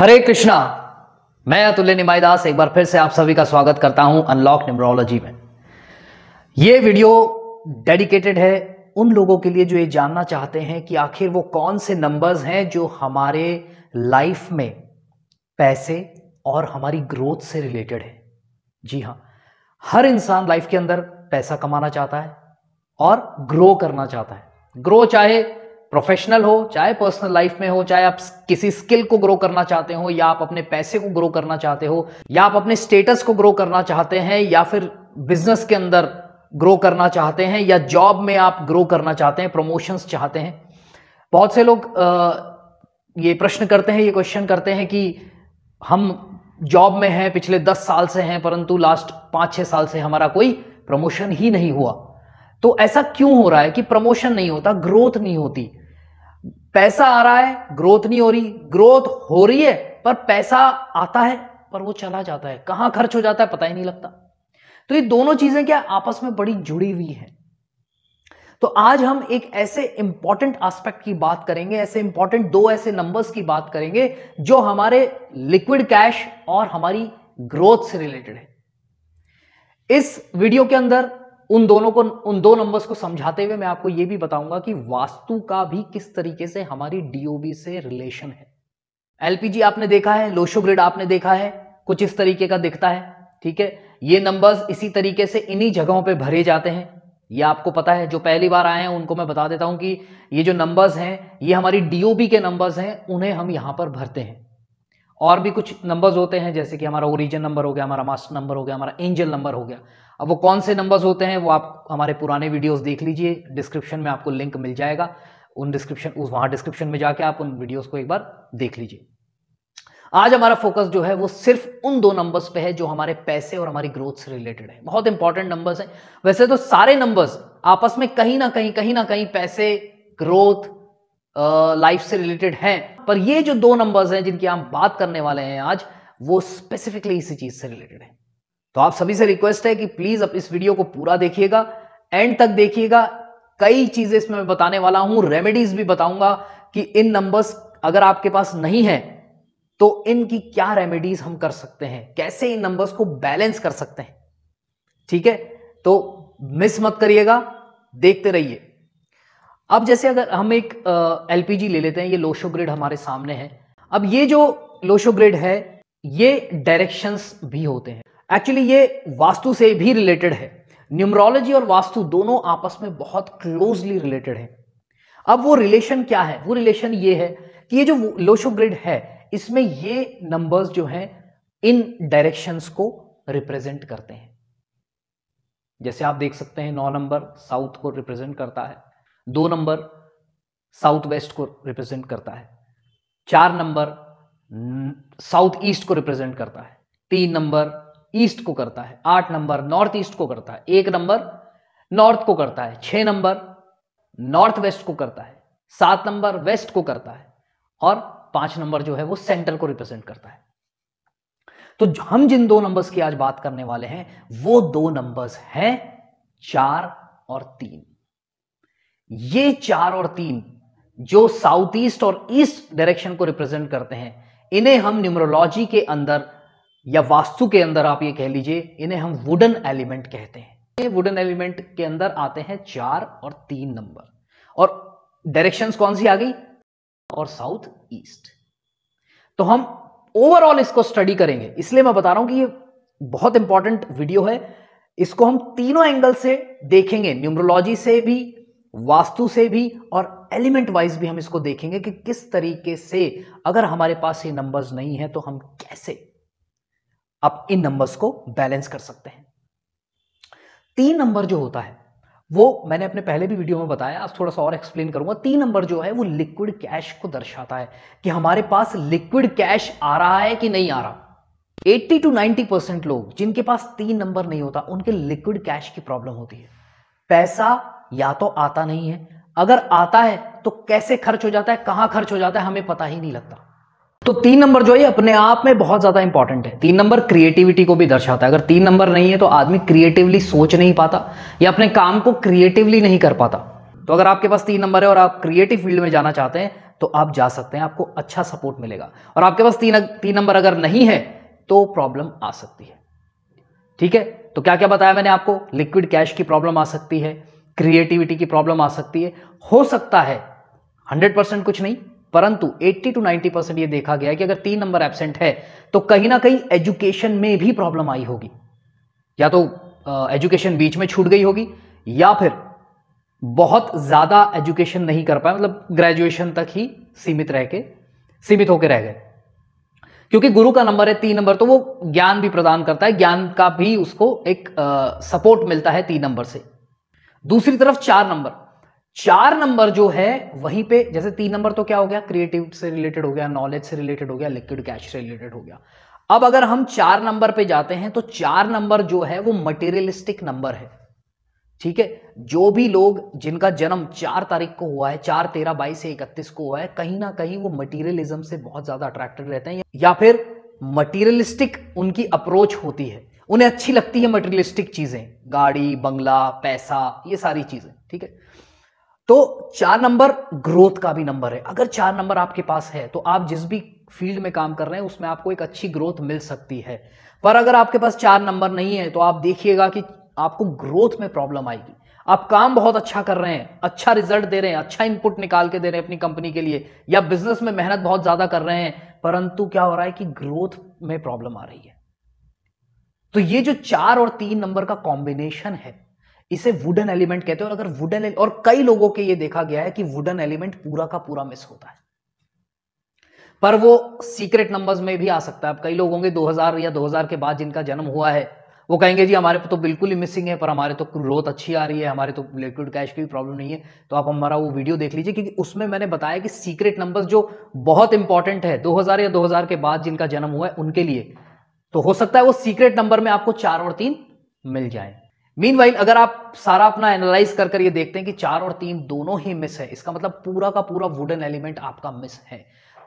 हरे कृष्णा मैं अतुल्य निमाईदास एक बार फिर से आप सभी का स्वागत करता हूं अनलॉक न्यूमरोलॉजी में ये वीडियो डेडिकेटेड है उन लोगों के लिए जो ये जानना चाहते हैं कि आखिर वो कौन से नंबर्स हैं जो हमारे लाइफ में पैसे और हमारी ग्रोथ से रिलेटेड है जी हाँ हर इंसान लाइफ के अंदर पैसा कमाना चाहता है और ग्रो करना चाहता है ग्रो चाहे प्रोफेशनल हो चाहे पर्सनल लाइफ में हो चाहे आप किसी स्किल को ग्रो करना चाहते हो या आप अपने पैसे को ग्रो करना चाहते हो या आप अपने स्टेटस को ग्रो करना चाहते हैं या फिर बिजनेस के अंदर ग्रो करना चाहते हैं या जॉब में आप ग्रो करना चाहते हैं प्रमोशंस चाहते हैं बहुत से लोग ये प्रश्न करते हैं ये क्वेश्चन करते हैं कि हम जॉब में हैं पिछले दस साल से हैं परंतु लास्ट पाँच छः साल से हमारा कोई प्रमोशन ही नहीं हुआ तो ऐसा क्यों हो रहा है कि प्रमोशन नहीं होता ग्रोथ नहीं होती पैसा आ रहा है ग्रोथ नहीं हो रही ग्रोथ हो रही है पर पैसा आता है पर वो चला जाता है कहां खर्च हो जाता है पता ही नहीं लगता तो ये दोनों चीजें क्या आपस में बड़ी जुड़ी हुई है तो आज हम एक ऐसे इंपॉर्टेंट एस्पेक्ट की बात करेंगे ऐसे इंपॉर्टेंट दो ऐसे नंबर्स की बात करेंगे जो हमारे लिक्विड कैश और हमारी ग्रोथ से रिलेटेड है इस वीडियो के अंदर उन दोनों को उन दो नंबर्स को समझाते हुए मैं आपको यह भी बताऊंगा कि वास्तु का भी किस तरीके से हमारी डीओबी से रिलेशन है एलपीजी आपने देखा है लोशो ग्रिड आपने देखा है कुछ इस तरीके का दिखता है ठीक है ये नंबर्स इसी तरीके से इन्हीं जगहों पे भरे जाते हैं ये आपको पता है जो पहली बार आए हैं उनको मैं बता देता हूं कि ये जो नंबर्स हैं ये हमारी डीओबी के नंबर्स हैं उन्हें हम यहां पर भरते हैं और भी कुछ नंबर्स होते हैं जैसे कि हमारा ओरिजिन नंबर हो गया हमारा मास्टर नंबर हो गया हमारा एंजल नंबर हो गया अब वो कौन से नंबर्स होते हैं वो आप हमारे पुराने वीडियोस देख लीजिए डिस्क्रिप्शन में आपको लिंक मिल जाएगा उन डिस्क्रिप्शन उस वहाँ डिस्क्रिप्शन में जाके आप उन वीडियोस को एक बार देख लीजिए आज हमारा फोकस जो है वो सिर्फ उन दो नंबर्स पे है जो हमारे पैसे और हमारी ग्रोथ से रिलेटेड है बहुत इंपॉर्टेंट नंबर्स हैं वैसे तो सारे नंबर्स आपस में कहीं ना कहीं कहीं ना कहीं पैसे ग्रोथ लाइफ से रिलेटेड हैं पर ये जो दो नंबर्स हैं जिनकी हम बात करने वाले हैं आज वो स्पेसिफिकली इसी चीज से रिलेटेड है तो आप सभी से रिक्वेस्ट है कि प्लीज आप इस वीडियो को पूरा देखिएगा एंड तक देखिएगा कई चीजें इसमें मैं बताने वाला हूं रेमेडीज भी बताऊंगा कि इन नंबर्स अगर आपके पास नहीं है तो इनकी क्या रेमेडीज हम कर सकते हैं कैसे इन नंबर्स को बैलेंस कर सकते हैं ठीक है तो मिस मत करिएगा देखते रहिए अब जैसे अगर हम एक एलपीजी ले लेते हैं ये लोशो ग्रिड हमारे सामने है अब ये जो लोशो ग्रिड है ये डायरेक्शंस भी होते हैं एक्चुअली ये वास्तु से भी रिलेटेड है न्यूमरोलॉजी और वास्तु दोनों आपस में बहुत क्लोजली रिलेटेड है अब वो रिलेशन क्या है वो रिलेशन ये है कि ये जो लोशो ग्रिड है इसमें ये नंबर्स जो हैं इन डायरेक्शंस को रिप्रेजेंट करते हैं जैसे आप देख सकते हैं नौ नंबर साउथ को रिप्रेजेंट करता है दो नंबर साउथ वेस्ट को रिप्रेजेंट करता है चार नंबर साउथ ईस्ट को रिप्रेजेंट करता है तीन नंबर ईस्ट को करता है आठ नंबर नॉर्थ ईस्ट को करता है एक नंबर नॉर्थ को करता है छह नंबर नॉर्थ वेस्ट को करता है सात नंबर वेस्ट को करता है और पांच नंबर जो है वो सेंटर को रिप्रेजेंट करता है तो हम जिन दो नंबर्स की आज बात करने वाले हैं वो दो नंबर्स हैं चार और तीन ये चार और तीन जो साउथ ईस्ट और ईस्ट डायरेक्शन को रिप्रेजेंट करते हैं इन्हें हम न्यूमरोलॉजी के अंदर या वास्तु के अंदर आप ये कह लीजिए इन्हें हम वुडन एलिमेंट कहते हैं ये वुडन एलिमेंट के अंदर आते हैं चार और तीन नंबर और डायरेक्शंस कौन सी आ गई और साउथ ईस्ट तो हम ओवरऑल इसको स्टडी करेंगे इसलिए मैं बता रहा हूं कि ये बहुत इंपॉर्टेंट वीडियो है इसको हम तीनों एंगल से देखेंगे न्यूमरोलॉजी से भी वास्तु से भी और एलिमेंट वाइज भी हम इसको देखेंगे कि किस तरीके से अगर हमारे पास ये नंबर्स नहीं है तो हम कैसे आप इन नंबर्स को बैलेंस कर सकते हैं तीन नंबर जो होता है वो मैंने अपने पहले भी वीडियो में बताया आज थोड़ा सा और एक्सप्लेन करूंगा तीन नंबर जो है वो लिक्विड कैश को दर्शाता है कि हमारे पास लिक्विड कैश आ रहा है कि नहीं आ रहा 80 टू 90 परसेंट लोग जिनके पास तीन नंबर नहीं होता उनके लिक्विड कैश की प्रॉब्लम होती है पैसा या तो आता नहीं है अगर आता है तो कैसे खर्च हो जाता है कहां खर्च हो जाता है हमें पता ही नहीं लगता तो तीन नंबर जो है अपने आप में बहुत ज्यादा इंपॉर्टेंट है तीन नंबर क्रिएटिविटी को भी दर्शाता है अगर तीन नंबर नहीं है तो आदमी क्रिएटिवली सोच नहीं पाता या अपने काम को क्रिएटिवली नहीं कर पाता तो अगर आपके पास तीन नंबर है और आप क्रिएटिव फील्ड में जाना चाहते हैं तो आप जा सकते हैं आपको अच्छा सपोर्ट मिलेगा और आपके पास तीन तीन नंबर अगर नहीं है तो प्रॉब्लम आ सकती है ठीक है तो क्या क्या बताया मैंने आपको लिक्विड कैश की प्रॉब्लम आ सकती है क्रिएटिविटी की प्रॉब्लम आ सकती है हो सकता है हंड्रेड परसेंट कुछ नहीं परंतु 80 टू 90 परसेंट ये देखा गया कि अगर तीन नंबर एबसेंट है तो कहीं ना कहीं एजुकेशन में भी प्रॉब्लम आई होगी या तो एजुकेशन बीच में छूट गई होगी या फिर बहुत ज़्यादा एजुकेशन नहीं कर पाए मतलब ग्रेजुएशन तक ही सीमित रह के सीमित होकर रह गए क्योंकि गुरु का नंबर है तीन नंबर तो वो ज्ञान भी प्रदान करता है ज्ञान का भी उसको एक सपोर्ट मिलता है तीन नंबर से दूसरी तरफ चार नंबर चार नंबर जो है वहीं पे जैसे तीन नंबर तो क्या हो गया क्रिएटिव से रिलेटेड हो गया नॉलेज से रिलेटेड हो गया लिक्विड कैश से रिलेटेड हो गया अब अगर हम चार नंबर पे जाते हैं तो चार नंबर जो है वो मटेरियलिस्टिक नंबर है ठीक है जो भी लोग जिनका जन्म चार तारीख को हुआ है चार तेरह बाईस से इकतीस को हुआ है कहीं ना कहीं वो मटीरियलिज्म से बहुत ज्यादा अट्रैक्टेड रहते हैं या फिर मटीरियलिस्टिक उनकी अप्रोच होती है उन्हें अच्छी लगती है मटीरियलिस्टिक चीजें गाड़ी बंगला पैसा ये सारी चीजें ठीक है तो चार नंबर ग्रोथ का भी नंबर है अगर चार नंबर आपके पास है तो आप जिस भी फील्ड में काम कर रहे हैं उसमें आपको एक अच्छी ग्रोथ मिल सकती है पर अगर आपके पास चार नंबर नहीं है तो आप देखिएगा कि आपको ग्रोथ में प्रॉब्लम आएगी आप काम बहुत अच्छा कर रहे हैं अच्छा रिजल्ट दे रहे हैं अच्छा इनपुट निकाल के दे रहे हैं अपनी कंपनी के लिए या बिजनेस में मेहनत बहुत ज्यादा कर रहे हैं परंतु क्या हो रहा है कि ग्रोथ में प्रॉब्लम आ रही है तो ये जो चार और तीन नंबर का कॉम्बिनेशन है इसे वुडन एलिमेंट कहते हैं और अगर वुडन और कई लोगों के ये देखा गया है कि वुडन एलिमेंट पूरा का पूरा मिस होता है पर वो सीक्रेट नंबर्स में भी आ सकता है अब कई लोग होंगे 2000 या 2000 के बाद जिनका जन्म हुआ है वो कहेंगे जी हमारे तो बिल्कुल ही मिसिंग है पर हमारे तो ग्रोथ अच्छी आ रही है हमारे तो लिक्विड कैश की भी प्रॉब्लम नहीं है तो आप हमारा वो वीडियो देख लीजिए क्योंकि उसमें मैंने बताया कि सीक्रेट नंबर्स जो बहुत इंपॉर्टेंट है 2000 या 2000 के बाद जिनका जन्म हुआ है उनके लिए तो हो सकता है वो सीक्रेट नंबर में आपको चार और तीन मिल जाए मीन अगर आप सारा अपना एनालाइज कर कर ये देखते हैं कि चार और तीन दोनों ही मिस है इसका मतलब पूरा का पूरा वुडन एलिमेंट आपका मिस है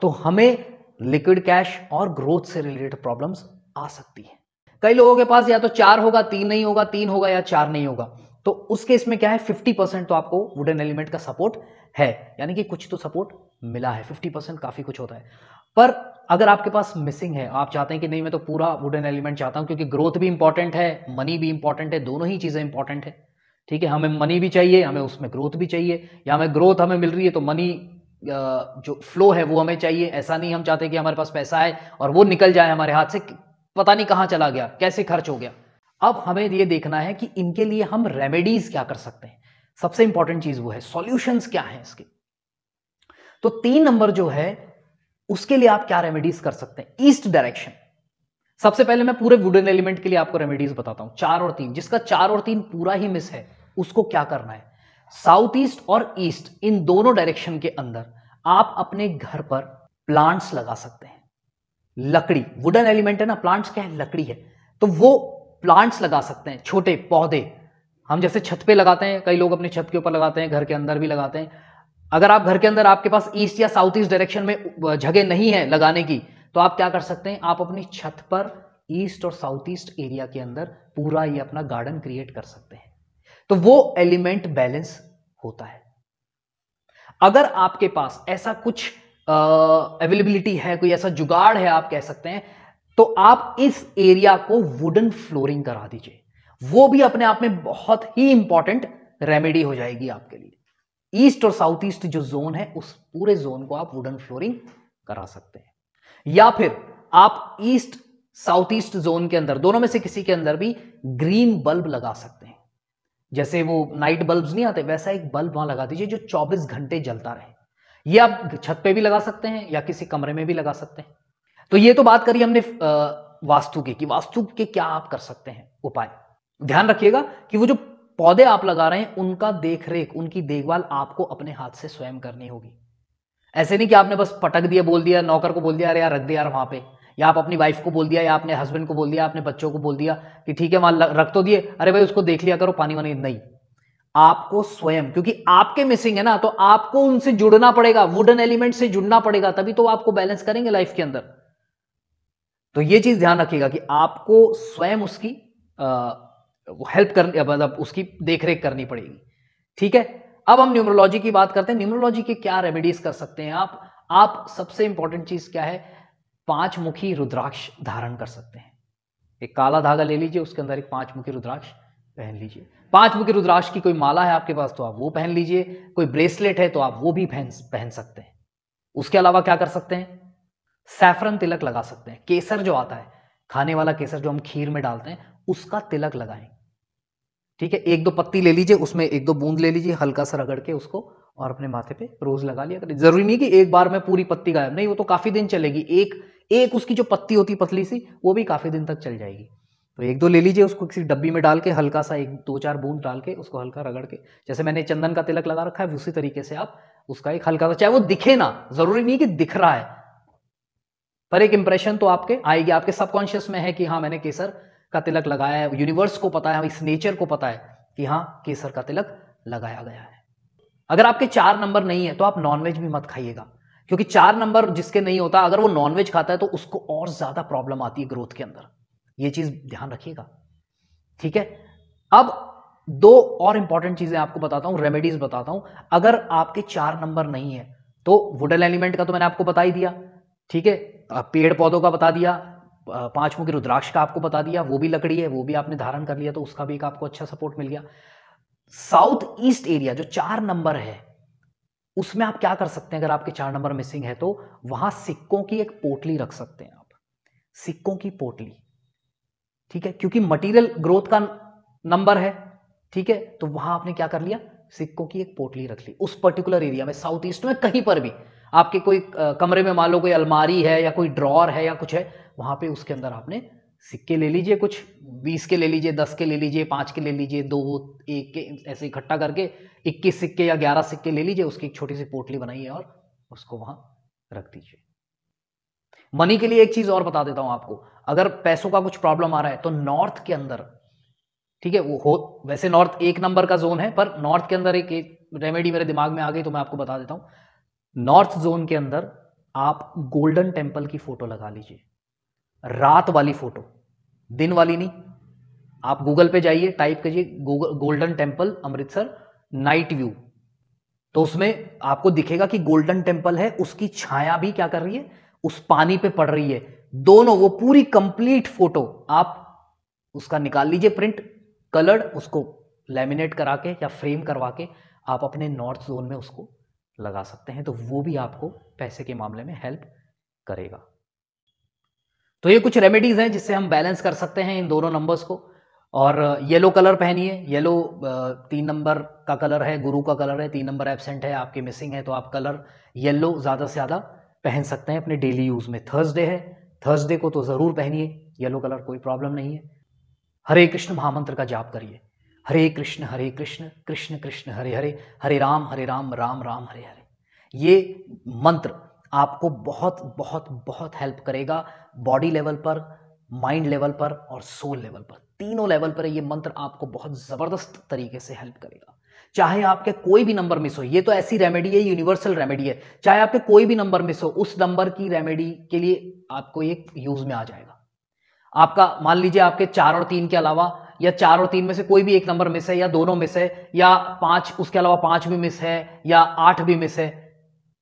तो हमें लिक्विड कैश और ग्रोथ से रिलेटेड प्रॉब्लम्स आ सकती है कई लोगों के पास या तो चार होगा तीन नहीं होगा तीन होगा या चार नहीं होगा तो उस केस में क्या है 50 परसेंट तो आपको वुडन एलिमेंट का सपोर्ट है यानी कि कुछ तो सपोर्ट मिला है 50 परसेंट काफ़ी कुछ होता है पर अगर आपके पास मिसिंग है आप चाहते हैं कि नहीं मैं तो पूरा वुडन एलिमेंट चाहता हूं क्योंकि ग्रोथ भी इंपॉर्टेंट है मनी भी इंपॉर्टेंट है दोनों ही चीज़ें इंपॉर्टेंट है ठीक है हमें मनी भी चाहिए हमें उसमें ग्रोथ भी चाहिए या हमें ग्रोथ हमें मिल रही है तो मनी जो फ्लो है वो हमें चाहिए ऐसा नहीं हम चाहते कि हमारे पास पैसा आए और वो निकल जाए हमारे हाथ से पता नहीं कहाँ चला गया कैसे खर्च हो गया अब हमें ये देखना है कि इनके लिए हम रेमेडीज क्या कर सकते हैं सबसे इंपॉर्टेंट चीज वो है सॉल्यूशंस क्या है इसके तो तीन नंबर जो है उसके लिए आप क्या रेमेडीज कर सकते हैं ईस्ट डायरेक्शन सबसे पहले मैं पूरे वुडन एलिमेंट के लिए आपको रेमेडीज बताता हूं चार और तीन जिसका चार और तीन पूरा ही मिस है उसको क्या करना है साउथ ईस्ट और ईस्ट इन दोनों डायरेक्शन के अंदर आप अपने घर पर प्लांट्स लगा सकते हैं लकड़ी वुडन एलिमेंट है ना प्लांट्स क्या है लकड़ी है तो वो प्लांट्स लगा सकते हैं छोटे पौधे हम जैसे छत पे लगाते हैं कई लोग अपने छत के ऊपर लगाते हैं घर के अंदर भी लगाते हैं अगर आप घर के अंदर आपके पास ईस्ट या साउथ ईस्ट डायरेक्शन में जगह नहीं है लगाने की तो आप क्या कर सकते हैं आप अपनी छत पर ईस्ट और साउथ ईस्ट एरिया के अंदर पूरा ये अपना गार्डन क्रिएट कर सकते हैं तो वो एलिमेंट बैलेंस होता है अगर आपके पास ऐसा कुछ अवेलेबिलिटी है कोई ऐसा जुगाड़ है आप कह सकते हैं तो आप इस एरिया को वुडन फ्लोरिंग करा दीजिए वो भी अपने आप में बहुत ही इंपॉर्टेंट रेमेडी हो जाएगी आपके लिए ईस्ट और साउथ ईस्ट जो जोन है उस पूरे जोन को आप वुडन फ्लोरिंग करा सकते हैं या फिर आप ईस्ट साउथ ईस्ट जोन के अंदर दोनों में से किसी के अंदर भी ग्रीन बल्ब लगा सकते हैं जैसे वो नाइट बल्ब नहीं आते वैसा एक बल्ब वहां लगा दीजिए जो 24 घंटे जलता रहे ये आप छत पे भी लगा सकते हैं या किसी कमरे में भी लगा सकते हैं तो ये तो बात करी हमने वास्तु के कि वास्तु के क्या आप कर सकते हैं उपाय ध्यान रखिएगा कि वो जो पौधे आप लगा रहे हैं उनका देख उनकी देखभाल आपको अपने हाथ से स्वयं करनी होगी ऐसे नहीं कि आपने बस पटक दिया बोल दिया नौकर को बोल दिया अरे यार रख दिया यार वहां पे या आप अपनी वाइफ को बोल दिया या अपने हस्बैंड को बोल दिया अपने बच्चों को बोल दिया कि ठीक है वहां रख तो दिए अरे भाई उसको देख लिया करो पानी वानी नहीं आपको स्वयं क्योंकि आपके मिसिंग है ना तो आपको उनसे जुड़ना पड़ेगा वुडन एलिमेंट से जुड़ना पड़ेगा तभी तो आपको बैलेंस करेंगे लाइफ के अंदर तो ये चीज ध्यान रखिएगा कि आपको स्वयं उसकी आ, हेल्प करनी मतलब उसकी देख रेख करनी पड़ेगी ठीक है अब हम न्यूमरोलॉजी की बात करते हैं न्यूमरोलॉजी के क्या रेमेडीज कर सकते हैं आप आप सबसे इंपॉर्टेंट चीज क्या है पांच मुखी रुद्राक्ष धारण कर सकते हैं एक काला धागा ले लीजिए उसके अंदर एक पांच मुखी रुद्राक्ष पहन लीजिए पांच मुखी रुद्राक्ष की कोई माला है आपके पास तो आप वो पहन लीजिए कोई ब्रेसलेट है तो आप वो भी पहन पहन सकते हैं उसके अलावा क्या कर सकते हैं सैफरन तिलक लगा सकते हैं केसर जो आता है खाने वाला केसर जो हम खीर में डालते हैं उसका तिलक लगाएं ठीक है एक दो पत्ती ले लीजिए उसमें एक दो बूंद ले लीजिए हल्का सा रगड़ के उसको और अपने माथे पे रोज लगा लिया करें जरूरी नहीं कि एक बार में पूरी पत्ती गायब नहीं वो तो काफी दिन चलेगी एक एक उसकी जो पत्ती होती पतली सी वो भी काफी दिन तक चल जाएगी तो एक दो ले लीजिए उसको किसी डब्बी में डाल के हल्का सा एक दो चार बूंद डाल के उसको हल्का रगड़ के जैसे मैंने चंदन का तिलक लगा रखा है उसी तरीके से आप उसका एक हल्का सा चाहे वो दिखे ना जरूरी नहीं कि दिख रहा है पर एक इंप्रेशन तो आपके आएगी आपके सबकॉन्शियस में है कि हाँ मैंने केसर का तिलक लगाया है यूनिवर्स को पता है इस नेचर को पता है कि हाँ केसर का तिलक लगाया गया है अगर आपके चार नंबर नहीं है तो आप नॉनवेज भी मत खाइएगा क्योंकि चार नंबर जिसके नहीं होता अगर वो नॉनवेज खाता है तो उसको और ज़्यादा प्रॉब्लम आती है ग्रोथ के अंदर ये चीज़ ध्यान रखिएगा ठीक है अब दो और इंपॉर्टेंट चीज़ें आपको बताता हूं रेमेडीज बताता हूं अगर आपके चार नंबर नहीं है तो वुडन एलिमेंट का तो मैंने आपको बता ही दिया ठीक है पेड़ पौधों का बता दिया पांचमुखी रुद्राक्ष का आपको बता दिया वो भी लकड़ी है वो भी आपने धारण कर लिया तो उसका भी एक आपको अच्छा सपोर्ट मिल गया साउथ ईस्ट एरिया जो चार नंबर है उसमें आप क्या कर सकते हैं अगर आपके चार नंबर मिसिंग है तो वहां सिक्कों की एक पोटली रख सकते हैं आप सिक्कों की पोटली ठीक है क्योंकि मटेरियल ग्रोथ का नंबर है ठीक है तो वहां आपने क्या कर लिया सिक्कों की एक पोटली रख ली उस पर्टिकुलर एरिया में साउथ ईस्ट में कहीं पर भी आपके कोई कमरे में मान लो कोई अलमारी है या कोई ड्रॉर है या कुछ है वहाँ पे उसके अंदर आपने सिक्के ले लीजिए कुछ बीस के ले लीजिए दस के ले लीजिए पाँच के ले लीजिए दो एक के ऐसे इकट्ठा करके इक्कीस सिक्के या ग्यारह सिक्के ले लीजिए उसकी एक छोटी सी पोटली बनाइए और उसको वहाँ रख दीजिए मनी के लिए एक चीज़ और बता देता हूँ आपको अगर पैसों का कुछ प्रॉब्लम आ रहा है तो नॉर्थ के अंदर ठीक है वो हो वैसे नॉर्थ एक नंबर का जोन है पर नॉर्थ के अंदर एक, एक रेमेडी मेरे दिमाग में आ गई तो मैं आपको बता देता हूँ नॉर्थ जोन के अंदर आप गोल्डन टेम्पल की फोटो लगा लीजिए रात वाली फोटो दिन वाली नहीं आप गूगल पे जाइए टाइप करिए Golden Temple Amritsar night view तो उसमें आपको दिखेगा कि गोल्डन टेम्पल है उसकी छाया भी क्या कर रही है उस पानी पे पड़ रही है दोनों वो पूरी कंप्लीट फोटो आप उसका निकाल लीजिए प्रिंट कलर्ड उसको लेमिनेट करा के या फ्रेम करवा के आप अपने नॉर्थ जोन में उसको लगा सकते हैं तो वो भी आपको पैसे के मामले में हेल्प करेगा तो ये कुछ रेमेडीज़ हैं जिससे हम बैलेंस कर सकते हैं इन दोनों नंबर्स को और येलो कलर पहनिए येलो तीन नंबर का कलर है गुरु का कलर है तीन नंबर एबसेंट है आपके मिसिंग है तो आप कलर येलो ज़्यादा से ज़्यादा पहन सकते हैं अपने डेली यूज़ में थर्सडे है थर्सडे को तो ज़रूर पहनिए येलो कलर कोई प्रॉब्लम नहीं है हरे कृष्ण महामंत्र का जाप करिए हरे कृष्ण हरे कृष्ण कृष्ण कृष्ण हरे हरे हरे राम हरे राम राम राम हरे हरे ये मंत्र आपको बहुत बहुत बहुत हेल्प करेगा बॉडी लेवल पर माइंड लेवल पर और सोल लेवल पर तीनों लेवल पर ये मंत्र आपको बहुत ज़बरदस्त तरीके से हेल्प करेगा चाहे आपके कोई भी नंबर मिस हो ये तो ऐसी रेमेडी है यूनिवर्सल रेमेडी है चाहे आपके कोई भी नंबर मिस हो उस नंबर की रेमेडी के लिए आपको ये यूज में आ जाएगा आपका मान लीजिए आपके चार और तीन के अलावा या चार और तीन में से कोई भी एक नंबर मिस है या दोनों मिस है या पांच उसके अलावा पांच भी मिस है या आठ भी मिस है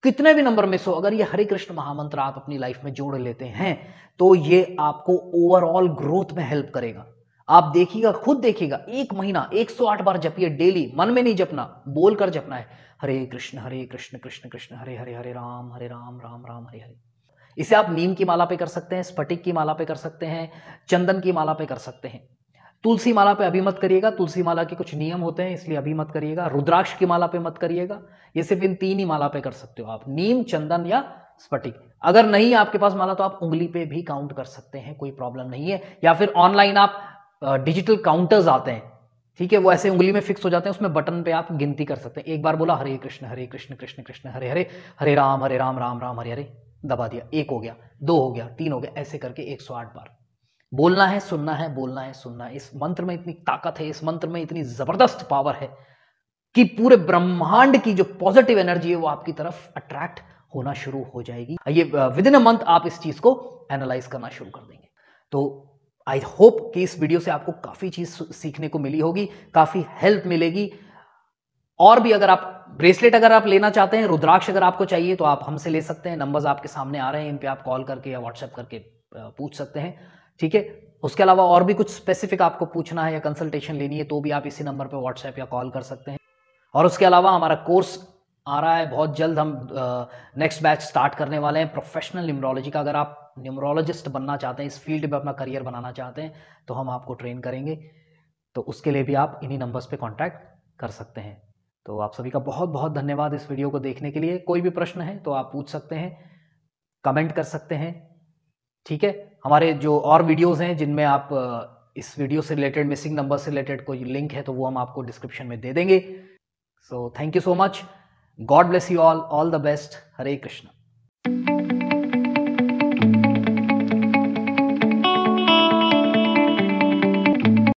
कितने भी नंबर मिस हो अगर ये हरे कृष्ण महामंत्र आप अपनी लाइफ में जोड़ लेते हैं तो ये आपको ओवरऑल ग्रोथ में हेल्प करेगा आप देखिएगा खुद देखिएगा एक महीना 108 बार जपिए डेली मन में नहीं जपना बोल कर जपना है हरे कृष्ण हरे कृष्ण कृष्ण कृष्ण हरे हरे हरे राम हरे राम राम राम हरे हरे इसे आप नीम की माला पे कर सकते हैं स्फटिक की माला पे कर सकते हैं चंदन की माला पे कर सकते हैं तुलसी माला पे अभी मत करिएगा तुलसी माला के कुछ नियम होते हैं इसलिए अभी मत करिएगा रुद्राक्ष की माला पे मत करिएगा ये सिर्फ इन तीन ही माला पे कर सकते हो आप नीम चंदन या स्फटिक अगर नहीं आपके पास माला तो आप उंगली पे भी काउंट कर सकते हैं कोई प्रॉब्लम नहीं है या फिर ऑनलाइन आप डिजिटल काउंटर्स आते हैं ठीक है वो ऐसे उंगली में फिक्स हो जाते हैं उसमें बटन पे आप गिनती कर सकते हैं एक बार बोला हरे कृष्ण हरे कृष्ण कृष्ण कृष्ण हरे हरे हरे राम हरे राम राम राम हरे हरे दबा दिया एक हो गया दो हो गया तीन हो गया ऐसे करके एक सौ आठ बार बोलना है सुनना है बोलना है सुनना है इस मंत्र में इतनी ताकत है इस मंत्र में इतनी जबरदस्त पावर है कि पूरे ब्रह्मांड की जो पॉजिटिव एनर्जी है वो आपकी तरफ अट्रैक्ट होना शुरू हो जाएगी ये विद इन अ मंथ आप इस चीज को एनालाइज करना शुरू कर देंगे तो आई होप कि इस वीडियो से आपको काफी चीज सीखने को मिली होगी काफी हेल्प मिलेगी और भी अगर आप ब्रेसलेट अगर आप लेना चाहते हैं रुद्राक्ष अगर आपको चाहिए तो आप हमसे ले सकते हैं नंबर्स आपके सामने आ रहे हैं इन पे आप कॉल करके या व्हाट्सएप करके पूछ सकते हैं ठीक है उसके अलावा और भी कुछ स्पेसिफिक आपको पूछना है या कंसल्टेशन लेनी है तो भी आप इसी नंबर पर व्हाट्सएप या कॉल कर सकते हैं और उसके अलावा हमारा कोर्स आ रहा है बहुत जल्द हम नेक्स्ट बैच स्टार्ट करने वाले हैं प्रोफेशनल न्यूमरोलॉजी का अगर आप न्यूमरोलॉजिस्ट बनना चाहते हैं इस फील्ड में अपना करियर बनाना चाहते हैं तो हम आपको ट्रेन करेंगे तो उसके लिए भी आप इन्हीं नंबर्स पे कांटेक्ट कर सकते हैं तो आप सभी का बहुत बहुत धन्यवाद इस वीडियो को देखने के लिए कोई भी प्रश्न है तो आप पूछ सकते हैं कमेंट कर सकते हैं ठीक है हमारे जो और वीडियोस हैं जिनमें आप इस वीडियो से रिलेटेड मिसिंग नंबर से रिलेटेड कोई लिंक है तो वो हम आपको डिस्क्रिप्शन में दे देंगे so thank you so much God bless you all all the best Hare Krishna